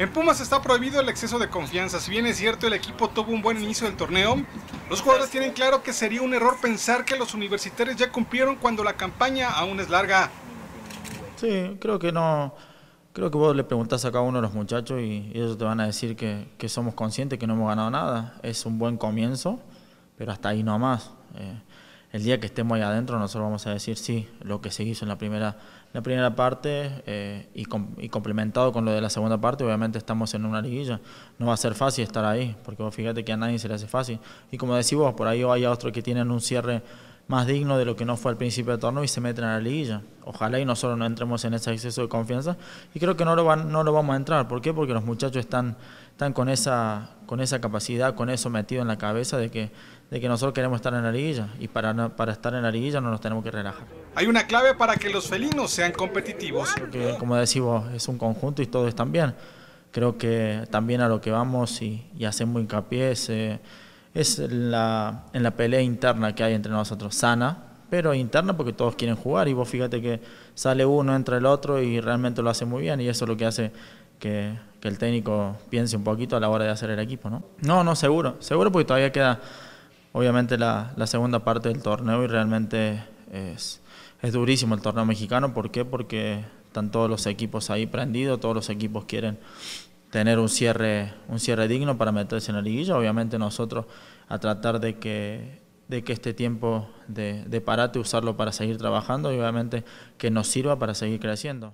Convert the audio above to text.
En Pumas está prohibido el exceso de confianza. Si bien es cierto el equipo tuvo un buen inicio del torneo, los jugadores tienen claro que sería un error pensar que los universitarios ya cumplieron cuando la campaña aún es larga. Sí, creo que no. Creo que vos le preguntás a cada uno de los muchachos y ellos te van a decir que, somos conscientes que no hemos ganado nada. Es un buen comienzo, pero hasta ahí no más. Eh, el día que estemos ahí adentro nosotros vamos a decir sí, lo que se hizo en la primera, la primera parte eh, y, complementado con lo de la segunda parte, obviamente estamos en una liguilla, no va a ser fácil estar ahí, porque fíjate que a nadie se le hace fácil. Y como decís vos, por ahí hay otros que tienen un cierre más digno de lo que no fue al principio de torneo y se meten a la liguilla. Ojalá y nosotros no entremos en ese exceso de confianza y creo que no lo, van, no lo vamos a entrar. ¿Por qué? Porque los muchachos están, están con, esa, con esa capacidad, con eso metido en la cabeza de que, de que nosotros queremos estar en la liguilla y para, para estar en la liguilla no nos tenemos que relajar. Hay una clave para que los felinos sean competitivos. Porque, como decimos, es un conjunto y todos están bien. Creo que también a lo que vamos y, hacemos hincapié es es la, en la pelea interna que hay entre nosotros, sana, pero interna porque todos quieren jugar y vos fíjate que sale uno, entra el otro y realmente lo hace muy bien y eso es lo que hace que, el técnico piense un poquito a la hora de hacer el equipo, ¿no? No, no, seguro, seguro porque todavía queda obviamente la, la segunda parte del torneo y realmente es, es durísimo el torneo mexicano, ¿por qué? Porque están todos los equipos ahí prendidos, todos los equipos quieren tener un cierre, un cierre digno para meterse en la liguilla. Obviamente nosotros a tratar de que, de que este tiempo de, de parate usarlo para seguir trabajando y obviamente que nos sirva para seguir creciendo.